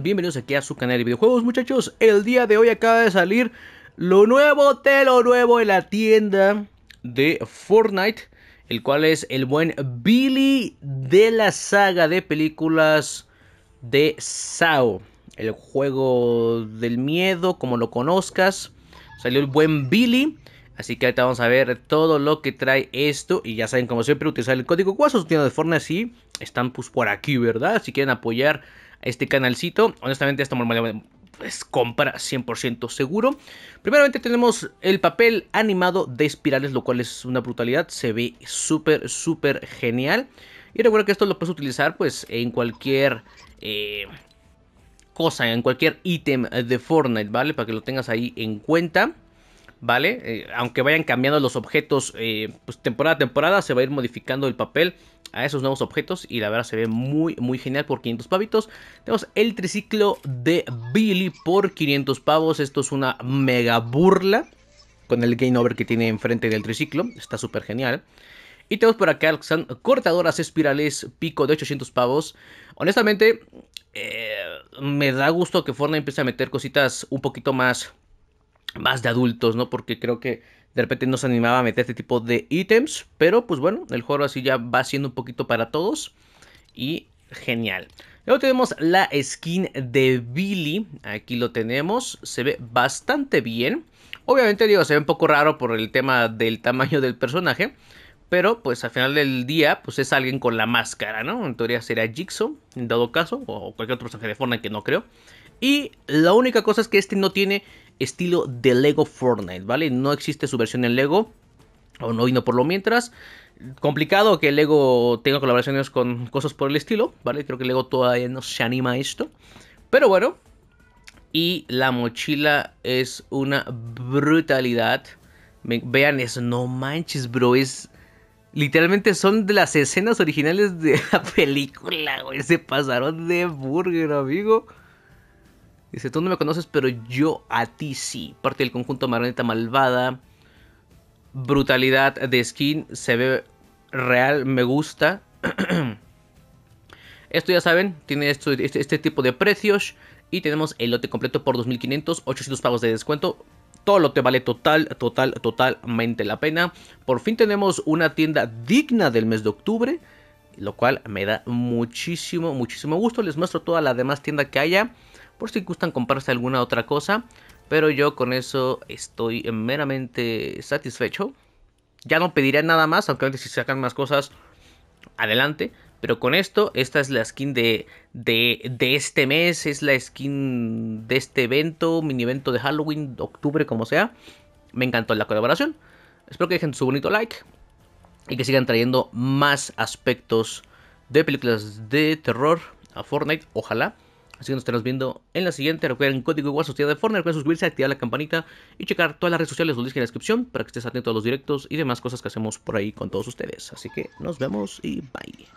Bienvenidos aquí a su canal de videojuegos muchachos El día de hoy acaba de salir lo nuevo de lo nuevo en la tienda de Fortnite El cual es el buen Billy de la saga de películas de Sao El juego del miedo, como lo conozcas Salió el buen Billy Así que ahorita vamos a ver todo lo que trae esto. Y ya saben, como siempre, utilizar el código Guasos de Fortnite. Si están pues por aquí, ¿verdad? Si quieren apoyar este canalcito. Honestamente, esta me es pues, compra 100% seguro. Primeramente tenemos el papel animado de espirales, lo cual es una brutalidad. Se ve súper, súper genial. Y recuerda que esto lo puedes utilizar pues en cualquier... Eh, cosa en cualquier ítem de Fortnite, ¿vale? Para que lo tengas ahí en cuenta. ¿vale? Eh, aunque vayan cambiando los objetos eh, pues temporada a temporada, se va a ir modificando el papel a esos nuevos objetos y la verdad se ve muy muy genial por 500 pavitos tenemos el triciclo de Billy por 500 pavos esto es una mega burla con el game over que tiene enfrente del triciclo está súper genial y tenemos por acá cortadoras espirales pico de 800 pavos honestamente eh, me da gusto que Fortnite empiece a meter cositas un poquito más más de adultos, ¿no? Porque creo que de repente no se animaba a meter este tipo de ítems, pero pues bueno, el juego así ya va siendo un poquito para todos y genial. Luego tenemos la skin de Billy, aquí lo tenemos, se ve bastante bien. Obviamente digo, se ve un poco raro por el tema del tamaño del personaje, pero pues al final del día, pues es alguien con la máscara, ¿no? En teoría sería Jigsaw, en dado caso, o cualquier otro personaje de Fortnite que no creo. Y la única cosa es que este no tiene estilo de Lego Fortnite, ¿vale? No existe su versión en Lego, o no vino por lo mientras. Complicado que Lego tenga colaboraciones con cosas por el estilo, ¿vale? Creo que Lego todavía no se anima a esto. Pero bueno, y la mochila es una brutalidad. vean eso, no manches, bro, es Literalmente son de las escenas originales de la película, güey. Se pasaron de burger, amigo. Dice, tú no me conoces, pero yo a ti sí. Parte del conjunto Marioneta Malvada. Brutalidad de skin. Se ve real, me gusta. Esto ya saben, tiene este, este, tipo de precios. Y tenemos el lote completo por 2.500, 800 pagos de descuento todo lo te vale total, total, totalmente la pena. Por fin tenemos una tienda digna del mes de octubre, lo cual me da muchísimo, muchísimo gusto. Les muestro toda la demás tienda que haya, por si gustan comprarse alguna otra cosa. Pero yo con eso estoy meramente satisfecho. Ya no pediré nada más, aunque si sacan más cosas, adelante. Pero con esto, esta es la skin de, este mes, es la skin de este evento, mini evento de Halloween, octubre, como sea. Me encantó la colaboración. Espero que dejen su bonito like y que sigan trayendo más aspectos de películas de terror a Fortnite, ojalá. Así que nos estaremos viendo en la siguiente. Recuerden código igual sociedad de Fortnite. Recuerden suscribirse, activar la campanita y checar todas las redes sociales. Los links en la descripción para que estés atento a los directos y demás cosas que hacemos por ahí con todos ustedes. Así que nos vemos y bye.